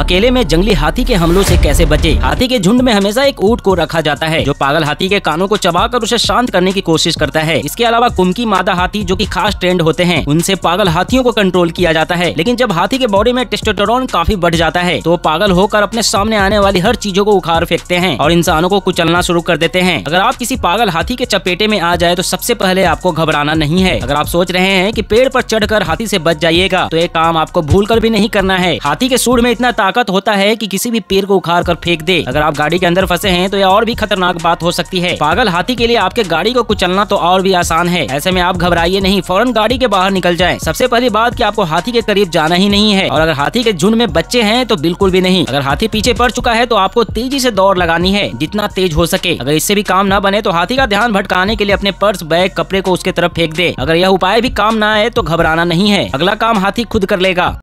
अकेले में जंगली हाथी के हमलों से कैसे बचे हाथी के झुंड में हमेशा एक ऊट को रखा जाता है जो पागल हाथी के कानों को चबाकर उसे शांत करने की कोशिश करता है इसके अलावा कुमकी मादा हाथी जो की खास ट्रेंड होते हैं उनसे पागल हाथियों को कंट्रोल किया जाता है लेकिन जब हाथी के बॉडी में टेस्टोस्टेरोन काफी बढ़ जाता है तो पागल होकर अपने सामने आने वाली हर चीजों को उखाड़ फेंकते हैं और इंसानों को कुचलना शुरू कर देते हैं अगर आप किसी पागल हाथी के चपेटे में आ जाए तो सबसे पहले आपको घबराना नहीं है अगर आप सोच रहे हैं की पेड़ पर चढ़कर हाथी से बच जाइएगा तो एक काम आपको भूल कर भी नहीं करना है हाथी के सूढ़ में इतना ताकत होता है कि किसी भी पेड़ को उखाड़ कर फेंक दे अगर आप गाड़ी के अंदर फंसे हैं तो यह और भी खतरनाक बात हो सकती है पागल हाथी के लिए आपके गाड़ी को कुचलना तो और भी आसान है ऐसे में आप घबराइए नहीं फौरन गाड़ी के बाहर निकल जाए सबसे पहली बात की आपको हाथी के करीब जाना ही नहीं है और अगर हाथी के झुंड में बच्चे हैं तो बिल्कुल भी नहीं अगर हाथी पीछे पड़ चुका है तो आपको तेजी से दौड़ लगानी है जितना तेज हो सके अगर इससे भी काम न बने तो हाथी का ध्यान भटकाने के लिए अपने पर्स बैग कपड़े को उसके तरफ फेंक दे अगर यह उपाय भी काम न आए तो घबराना नहीं है अगला काम हाथी खुद कर लेगा